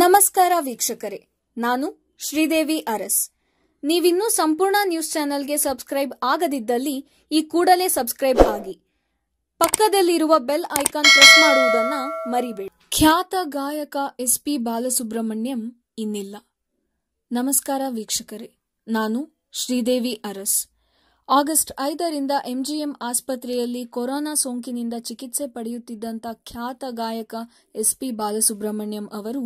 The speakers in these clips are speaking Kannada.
ನಮಸ್ಕಾರ ವೀಕ್ಷಕರೇ ನಾನು ಶ್ರೀದೇವಿ ಅರಸ್ ನೀವಿನ್ನೂ ಸಂಪೂರ್ಣ ನ್ಯೂಸ್ ಚಾನೆಲ್ಗೆ ಸಬ್ಸ್ಕ್ರೈಬ್ ಆಗದಿದ್ದಲ್ಲಿ ಈ ಕೂಡಲೇ ಸಬ್ಸ್ಕ್ರೈಬ್ ಆಗಿ ಪಕ್ಕದಲ್ಲಿರುವ ಬೆಲ್ ಐಕಾನ್ ಪ್ರೆಸ್ ಮಾಡುವುದನ್ನ ಮರಿಬೇಡಿ ಖ್ಯಾತ ಗಾಯಕ ಎಸ್ ಪಿ ಬಾಲಸುಬ್ರಹ್ಮಣ್ಯಂ ಇನ್ನಿಲ್ಲ ನಮಸ್ಕಾರ ವೀಕ್ಷಕರೇ ನಾನು ಶ್ರೀದೇವಿ ಅರಸ್ ಆಗಸ್ಟ್ ಐದರಿಂದ ಎಂಜಿಎಂ ಆಸ್ಪತ್ರೆಯಲ್ಲಿ ಕೊರೋನಾ ಸೋಂಕಿನಿಂದ ಚಿಕಿತ್ಸೆ ಪಡೆಯುತ್ತಿದ್ದಂಥ ಖ್ಯಾತ ಗಾಯಕ ಎಸ್ ಪಿ ಬಾಲಸುಬ್ರಹ್ಮಣ್ಯಂ ಅವರು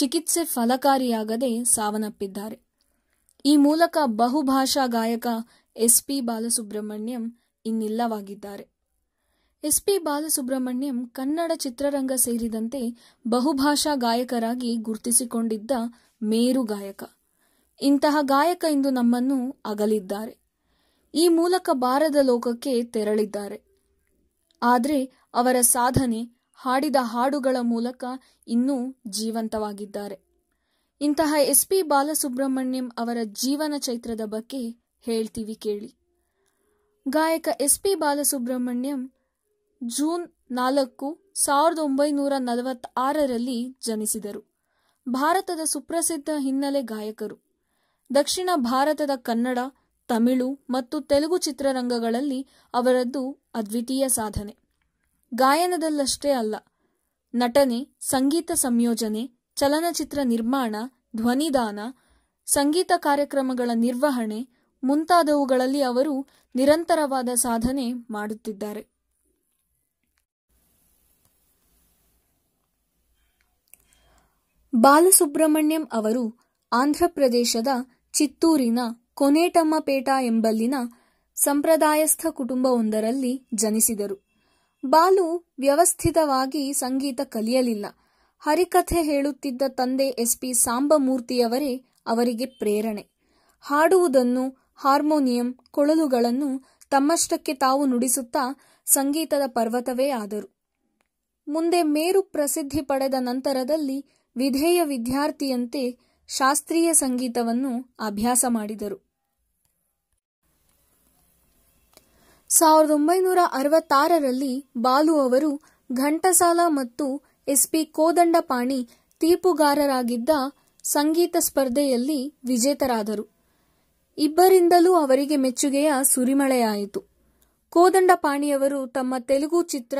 ಚಿಕಿತ್ಸೆ ಫಲಕಾರಿಯಾಗದೆ ಸಾವನ್ನಪ್ಪಿದ್ದಾರೆ ಈ ಮೂಲಕ ಬಹುಭಾಷಾ ಗಾಯಕ ಎಸ್ ಪಿ ಬಾಲಸುಬ್ರಹ್ಮಣ್ಯಂ ಇನ್ನಿಲ್ಲವಾಗಿದ್ದಾರೆ ಎಸ್ ಪಿ ಬಾಲಸುಬ್ರಹ್ಮಣ್ಯಂ ಕನ್ನಡ ಚಿತ್ರರಂಗ ಸೇರಿದಂತೆ ಬಹುಭಾಷಾ ಗಾಯಕರಾಗಿ ಗುರುತಿಸಿಕೊಂಡಿದ್ದ ಮೇರು ಗಾಯಕ ಇಂತಹ ಗಾಯಕ ಇಂದು ನಮ್ಮನ್ನು ಅಗಲಿದ್ದಾರೆ ಈ ಮೂಲಕ ಬಾರದ ಲೋಕಕ್ಕೆ ತೆರಳಿದ್ದಾರೆ ಆದರೆ ಅವರ ಸಾಧನೆ ಹಾಡಿದ ಹಾಡುಗಳ ಮೂಲಕ ಇನ್ನೂ ಜೀವಂತವಾಗಿದ್ದಾರೆ ಇಂತಹ ಎಸ್ ಪಿ ಬಾಲಸುಬ್ರಹ್ಮಣ್ಯಂ ಅವರ ಜೀವನ ಚೈತ್ರದ ಬಗ್ಗೆ ಹೇಳ್ತೀವಿ ಕೇಳಿ ಗಾಯಕ ಎಸ್ ಪಿ ಬಾಲಸುಬ್ರಹ್ಮಣ್ಯಂ ಜೂನ್ ನಾಲ್ಕು ಸಾವಿರದ ಒಂಬೈನೂರ ನಲವತ್ತಾರರಲ್ಲಿ ಜನಿಸಿದರು ಭಾರತದ ಸುಪ್ರಸಿದ್ಧ ಹಿನ್ನೆಲೆ ಗಾಯಕರು ದಕ್ಷಿಣ ಭಾರತದ ಕನ್ನಡ ತಮಿಳು ಮತ್ತು ತೆಲುಗು ಚಿತ್ರರಂಗಗಳಲ್ಲಿ ಅವರದ್ದು ಅದ್ವಿತೀಯ ಸಾಧನೆ ಗಾಯನದಲ್ಲಷ್ಟೇ ಅಲ್ಲ ನಟನೆ ಸಂಗೀತ ಸಂಯೋಜನೆ ಚಲನಚಿತ್ರ ನಿರ್ಮಾಣ ಧ್ವನಿದಾನ ಸಂಗೀತ ಕಾರ್ಯಕ್ರಮಗಳ ನಿರ್ವಹಣೆ ಮುಂತಾದವುಗಳಲ್ಲಿ ಅವರು ನಿರಂತರವಾದ ಸಾಧನೆ ಮಾಡುತ್ತಿದ್ದಾರೆ ಬಾಲಸುಬ್ರಹ್ಮಣ್ಯಂ ಅವರು ಆಂಧ್ರಪ್ರದೇಶದ ಚಿತ್ತೂರಿನ ಕೊನೇಟಮ್ಮಪೇಟ ಎಂಬಲ್ಲಿನ ಸಂಪ್ರದಾಯಸ್ಥ ಕುಟುಂಬವೊಂದರಲ್ಲಿ ಜನಿಸಿದರು ಬಾಲು ವ್ಯವಸ್ಥಿತವಾಗಿ ಸಂಗೀತ ಕಲಿಯಲಿಲ್ಲ ಹರಿಕಥೆ ಹೇಳುತ್ತಿದ್ದ ತಂದೆ ಎಸ್ ಪಿ ಸಾಂಬಮೂರ್ತಿಯವರೇ ಅವರಿಗೆ ಪ್ರೇರಣೆ ಹಾಡುವುದನ್ನು ಹಾರ್ಮೋನಿಯಂ ಕೊಳಲುಗಳನ್ನು ತಮ್ಮಷ್ಟಕ್ಕೆ ತಾವು ನುಡಿಸುತ್ತಾ ಸಂಗೀತದ ಪರ್ವತವೇ ಆದರು ಮುಂದೆ ಮೇರು ಪ್ರಸಿದ್ಧಿ ಪಡೆದ ನಂತರದಲ್ಲಿ ವಿಧೇಯ ವಿದ್ಯಾರ್ಥಿಯಂತೆ ಶಾಸ್ತ್ರೀಯ ಸಂಗೀತವನ್ನು ಅಭ್ಯಾಸ ಮಾಡಿದರು ಸಾವಿರದ ಒಂಬೈನೂರ ಅರವತ್ತಾರರಲ್ಲಿ ಬಾಲು ಅವರು ಘಂಟಸಾಲ ಮತ್ತು ಎಸ್ಪಿ ಕೋದಂಡಪಾಣಿ ತೀರ್ಪುಗಾರರಾಗಿದ್ದ ಸಂಗೀತ ಸ್ಪರ್ಧೆಯಲ್ಲಿ ವಿಜೇತರಾದರು ಇಬ್ಬರಿಂದಲೂ ಅವರಿಗೆ ಮೆಚ್ಚುಗೆಯ ಸುರಿಮಳೆಯಾಯಿತು ಕೋದಂಡಪಾಣಿಯವರು ತಮ್ಮ ತೆಲುಗು ಚಿತ್ರ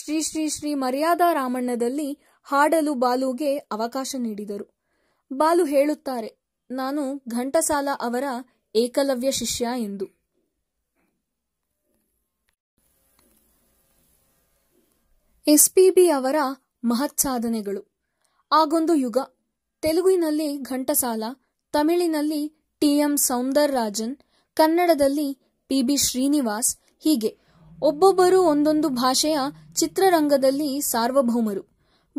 ಶ್ರೀ ಶ್ರೀ ಶ್ರೀ ಮರ್ಯಾದಾ ರಾಮಣ್ಣದಲ್ಲಿ ಹಾಡಲು ಬಾಲುಗೆ ಅವಕಾಶ ನೀಡಿದರು ಬಾಲು ಹೇಳುತ್ತಾರೆ ನಾನು ಘಂಟಸಾಲ ಅವರ ಏಕಲವ್ಯ ಶಿಷ್ಯ ಎಂದು ಎಸ್ ಪಿ ಬಿ ಅವರ ಮಹತ್ಸಾಧನೆಗಳು ಆಗೊಂದು ಯುಗ ತೆಲುಗಿನಲ್ಲಿ ಘಂಟಸಾಲ ತಮಿಳಿನಲ್ಲಿ ಟಿ ಎಂ ಸೌಂದರರಾಜನ್ ಕನ್ನಡದಲ್ಲಿ ಪಿ ಬಿ ಶ್ರೀನಿವಾಸ್ ಹೀಗೆ ಒಬ್ಬೊಬ್ಬರು ಒಂದೊಂದು ಭಾಷೆಯ ಚಿತ್ರರಂಗದಲ್ಲಿ ಸಾರ್ವಭೌಮರು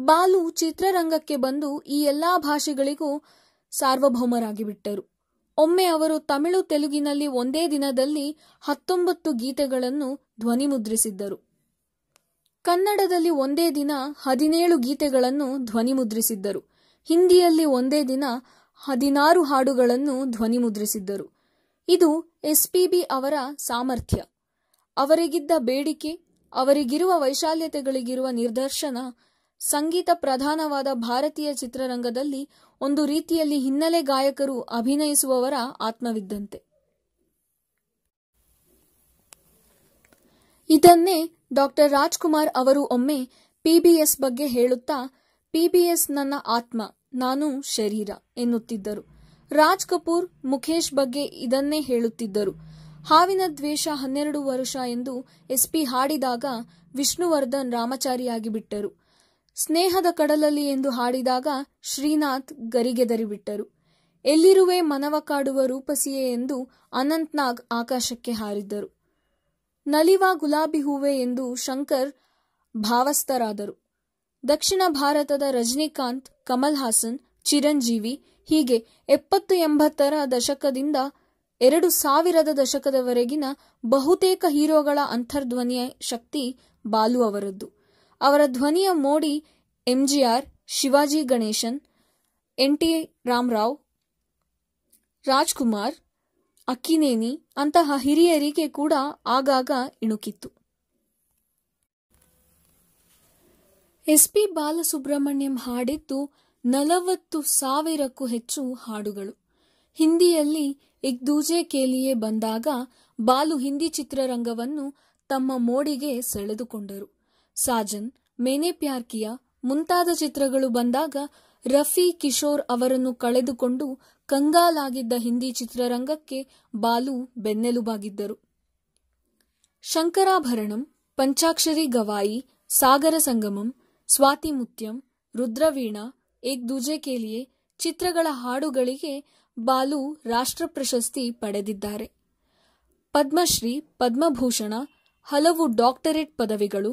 ಬಾಲು ಚಿತ್ರರಂಗಕ್ಕೆ ಬಂದು ಈ ಎಲ್ಲಾ ಭಾಷೆಗಳಿಗೂ ಸಾರ್ವಭೌಮರಾಗಿಬಿಟ್ಟರು ಒಮ್ಮೆ ಅವರು ತಮಿಳು ತೆಲುಗಿನಲ್ಲಿ ಒಂದೇ ದಿನದಲ್ಲಿ ಹತ್ತೊಂಬತ್ತು ಗೀತೆಗಳನ್ನು ಧ್ವನಿಮುದ್ರಿಸಿದ್ದರು ಕನ್ನಡದಲ್ಲಿ ಒಂದೇ ದಿನ ಹದಿನೇಳು ಗೀತೆಗಳನ್ನು ಧ್ವನಿಮುದ್ರಿಸಿದ್ದರು ಹಿಂದಿಯಲ್ಲಿ ಒಂದೇ ದಿನ ಹದಿನಾರು ಹಾಡುಗಳನ್ನು ಧ್ವನಿಮುದ್ರಿಸಿದ್ದರು ಇದು ಎಸ್ಪಿಬಿ ಅವರ ಸಾಮರ್ಥ್ಯ ಅವರಿಗಿದ್ದ ಬೇಡಿಕೆ ಅವರಿಗಿರುವ ವೈಶಾಲ್ಯತೆಗಳಿಗಿರುವ ನಿದರ್ಶನ ಸಂಗೀತ ಪ್ರಧಾನವಾದ ಭಾರತೀಯ ಚಿತ್ರರಂಗದಲ್ಲಿ ಒಂದು ರೀತಿಯಲ್ಲಿ ಹಿನ್ನೆಲೆ ಗಾಯಕರು ಅಭಿನಯಿಸುವವರ ಆತ್ಮವಿದ್ದಂತೆ ಇದನ್ನೇ ಡಾಕ್ಟರ್ ರಾಜ್ಕುಮಾರ್ ಅವರು ಒಮ್ಮೆ ಪಿಬಿಎಸ್ ಬಗ್ಗೆ ಹೇಳುತ್ತಾ ಪಿಬಿಎಸ್ ನನ್ನ ಆತ್ಮ ನಾನು ಶರೀರ ಎನ್ನುತ್ತಿದ್ದರು ರಾಜ್ ಕಪೂರ್ ಮುಖೇಶ್ ಬಗ್ಗೆ ಇದನ್ನೇ ಹೇಳುತ್ತಿದ್ದರು ಹಾವಿನ ದ್ವೇಷ ಹನ್ನೆರಡು ವರುಷ ಎಂದು ಎಸ್ಪಿ ಹಾಡಿದಾಗ ವಿಷ್ಣುವರ್ಧನ್ ರಾಮಚಾರಿಯಾಗಿ ಬಿಟ್ಟರು ಸ್ನೇಹದ ಕಡಲಲ್ಲಿ ಎಂದು ಹಾಡಿದಾಗ ಶ್ರೀನಾಥ್ ಗರಿಗೆದರಿಬಿಟ್ಟರು ಎಲ್ಲಿರುವೆ ಮನವ ಕಾಡುವ ರೂಪಸಿಯೇ ಎಂದು ಅನಂತ್ನಾಗ್ ಆಕಾಶಕ್ಕೆ ಹಾರಿದ್ದರು ನಲಿವ ಗುಲಾಬಿ ಹೂವೆ ಎಂದು ಶಂಕರ್ ಭಾವಸ್ಥರಾದರು ದಕ್ಷಿಣ ಭಾರತದ ರಜನಿಕಾಂತ್ ಕಮಲ್ ಹಾಸನ್ ಚಿರಂಜೀವಿ ಹೀಗೆ ಎಪ್ಪತ್ತು ಎಂಬತ್ತರ ದಶಕದಿಂದ ಎರಡು ಸಾವಿರದ ದಶಕದವರೆಗಿನ ಬಹುತೇಕ ಹೀರೋಗಳ ಅಂತರ್ಧ್ವನಿಯ ಶಕ್ತಿ ಬಾಲು ಅವರದ್ದು ಅವರ ಧ್ವನಿಯ ಮೋಡಿ MGR Shivaji Ganesan N T Ramarao Rajkumar Akkineni ಅಂತಹ ಹಿರಿಯರಿಗೆ ಕೂಡ ಆಗಾಗ ಇಣುಕಿತ್ತು ಎಸ್ಪಿ ಬಾಲಸುಬ್ರಹ್ಮಣ್ಯಂ ಹಾಡಿದ್ದು ನಲವತ್ತು ಸಾವಿರಕ್ಕೂ ಹೆಚ್ಚು ಹಾಡುಗಳು ಹಿಂದಿಯಲ್ಲಿ ಇಗ್ದೂಜೆ ಕೇಲಿಯೇ ಬಂದಾಗ ಬಾಲು ಹಿಂದಿ ಚಿತ್ರರಂಗವನ್ನು ತಮ್ಮ ಮೋಡಿಗೆ ಸೆಳೆದುಕೊಂಡರು ಸಾಜನ್ ಮೇನೆ ಪ್ಯಾರ್ ಮುಂತಾದ ಚಿತ್ರಗಳು ಬಂದಾಗ ರಫಿ ಕಿಶೋರ್ ಅವರನ್ನು ಕಳೆದುಕೊಂಡು ಕಂಗಾಲಾಗಿದ್ದ ಹಿಂದಿ ಚಿತ್ರರಂಗಕ್ಕೆ ಬಾಲು ಬೆನ್ನೆಲುಬಾಗಿದ್ದರು ಶಂಕರಾಭರಣಂ ಪಂಚಾಕ್ಷರಿ ಗವಾಯಿ ಸಾಗರ ಸಂಗಮಂ ಸ್ವಾತಿ ಮುತ್ಯಂ ರುದ್ರವೀಣಾ ಏಕ್ ದೂಜೆ ಕೇಲಿಯೇ ಚಿತ್ರಗಳ ಹಾಡುಗಳಿಗೆ ಬಾಲು ರಾಷ್ಟ್ರ ಪ್ರಶಸ್ತಿ ಪಡೆದಿದ್ದಾರೆ ಪದ್ಮಶ್ರೀ ಪದ್ಮಭೂಷಣ ಹಲವು ಡಾಕ್ಟರೇಟ್ ಪದವಿಗಳು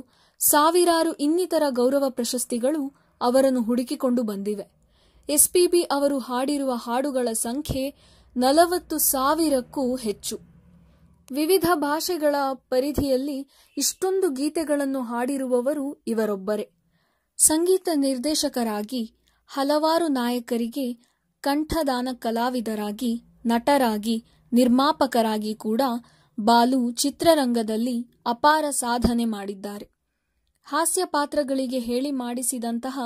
ಸಾವಿರಾರು ಇನ್ನಿತರ ಗೌರವ ಪ್ರಶಸ್ತಿಗಳು ಅವರನ್ನು ಹುಡುಕಿಕೊಂಡು ಬಂದಿವೆ ಎಸ್ಪಿಬಿ ಅವರು ಹಾಡಿರುವ ಹಾಡುಗಳ ಸಂಖ್ಯೆ ನಲವತ್ತು ಸಾವಿರಕ್ಕೂ ಹೆಚ್ಚು ವಿವಿಧ ಭಾಷೆಗಳ ಪರಿಧಿಯಲ್ಲಿ ಇಷ್ಟೊಂದು ಗೀತೆಗಳನ್ನು ಹಾಡಿರುವವರು ಇವರೊಬ್ಬರೇ ಸಂಗೀತ ನಿರ್ದೇಶಕರಾಗಿ ಹಲವಾರು ನಾಯಕರಿಗೆ ಕಂಠದಾನ ಕಲಾವಿದರಾಗಿ ನಟರಾಗಿ ನಿರ್ಮಾಪಕರಾಗಿ ಕೂಡ ಬಾಲು ಚಿತ್ರರಂಗದಲ್ಲಿ ಅಪಾರ ಸಾಧನೆ ಮಾಡಿದ್ದಾರೆ ಹಾಸ್ಯ ಪಾತ್ರಗಳಿಗೆ ಹೇಳಿ ಮಾಡಿಸಿದಂತಹ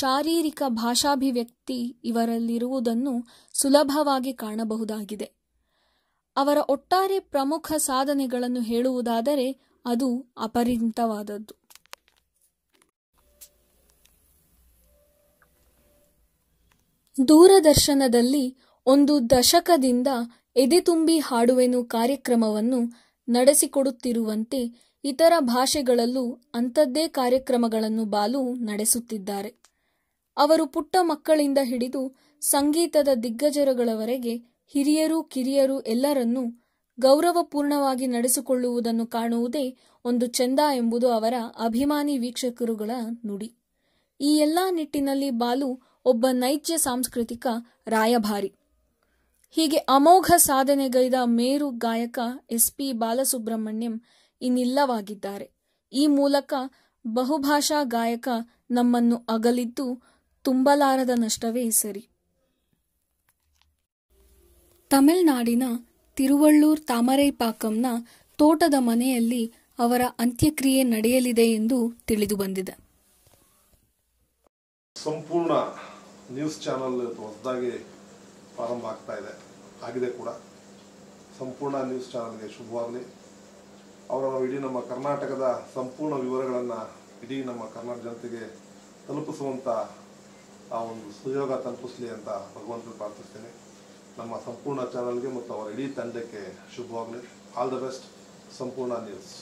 ಶಾರೀರಿಕ ಭಾಷಾಭಿವ್ಯಕ್ತಿ ಇವರಲ್ಲಿರುವುದನ್ನು ಸುಲಭವಾಗಿ ಕಾಣಬಹುದಾಗಿದೆ ಅವರ ಒಟ್ಟಾರೆ ಪ್ರಮುಖ ಸಾಧನೆಗಳನ್ನು ಹೇಳುವುದಾದರೆ ಅದು ಅಪರಿಮಿತವಾದದ್ದು ದೂರದರ್ಶನದಲ್ಲಿ ಒಂದು ದಶಕದಿಂದ ಎದೆತುಂಬಿ ಹಾಡುವೆನು ಕಾರ್ಯಕ್ರಮವನ್ನು ನಡೆಸಿಕೊಡುತ್ತಿರುವಂತೆ ಇತರ ಭಾಷೆಗಳಲ್ಲೂ ಅಂಥದ್ದೇ ಕಾರ್ಯಕ್ರಮಗಳನ್ನು ಬಾಲು ನಡೆಸುತ್ತಿದ್ದಾರೆ ಅವರು ಪುಟ್ಟ ಮಕ್ಕಳಿಂದ ಹಿಡಿದು ಸಂಗೀತದ ದಿಗ್ಗಜರುಗಳವರೆಗೆ ಹಿರಿಯರು ಕಿರಿಯರು ಎಲ್ಲರನ್ನೂ ಗೌರವಪೂರ್ಣವಾಗಿ ನಡೆಸಿಕೊಳ್ಳುವುದನ್ನು ಕಾಣುವುದೇ ಒಂದು ಚೆಂದ ಎಂಬುದು ಅವರ ಅಭಿಮಾನಿ ವೀಕ್ಷಕರುಗಳ ನುಡಿ ಈ ಎಲ್ಲಾ ನಿಟ್ಟಿನಲ್ಲಿ ಬಾಲು ಒಬ್ಬ ನೈಜ ಸಾಂಸ್ಕೃತಿಕ ರಾಯಭಾರಿ ಹೀಗೆ ಅಮೋಘ ಸಾಧನೆಗೈದ ಮೇರು ಗಾಯಕ ಎಸ್ ಪಿ ಬಾಲಸುಬ್ರಹ್ಮಣ್ಯಂ ಇನ್ನಿಲ್ಲವಾಗಿದ್ದಾರೆ ಈ ಮೂಲಕ ಬಹುಭಾಷಾ ಗಾಯಕ ನಮ್ಮನ್ನು ಅಗಲಿದ್ದು ತುಂಬಲಾರದ ನಷ್ಟವೇ ಸರಿ ತಮಿಳುನಾಡಿನ ತಿರುವಳ್ಳೂರ್ ತಾಮರೈಪಾಕಂನ ತೋಟದ ಮನೆಯಲ್ಲಿ ಅವರ ಅಂತ್ಯಕ್ರಿಯೆ ನಡೆಯಲಿದೆ ಎಂದು ತಿಳಿದು ಬಂದಿದೆ ಸಂಪೂರ್ಣ ನ್ಯೂಸ್ ಚಾನಲ್ ಹೊಸದಾಗಿ ಪ್ರಾರಂಭ ಆಗ್ತಾ ಇದೆ ಆಗಿದೆ ಕೂಡ ಸಂಪೂರ್ಣ ನ್ಯೂಸ್ ಚಾನಲ್ಗೆ ಶುಭವಾಗಲಿ ಅವರ ಇಡೀ ನಮ್ಮ ಕರ್ನಾಟಕದ ಸಂಪೂರ್ಣ ವಿವರಗಳನ್ನು ಇಡೀ ನಮ್ಮ ಕರ್ನಾಟಕ ಜನತೆಗೆ ತಲುಪಿಸುವಂಥ ಆ ಒಂದು ಸುಯೋಗ ತಲುಪಿಸಲಿ ಅಂತ ಭಗವಂತನ ಪ್ರಾರ್ಥಿಸ್ತೇನೆ ನಮ್ಮ ಸಂಪೂರ್ಣ ಚಾನಲ್ಗೆ ಮತ್ತು ಅವರ ಇಡೀ ತಂಡಕ್ಕೆ ಶುಭವಾಗಲಿ ಆಲ್ ದ ಬೆಸ್ಟ್ ಸಂಪೂರ್ಣ ನ್ಯೂಸ್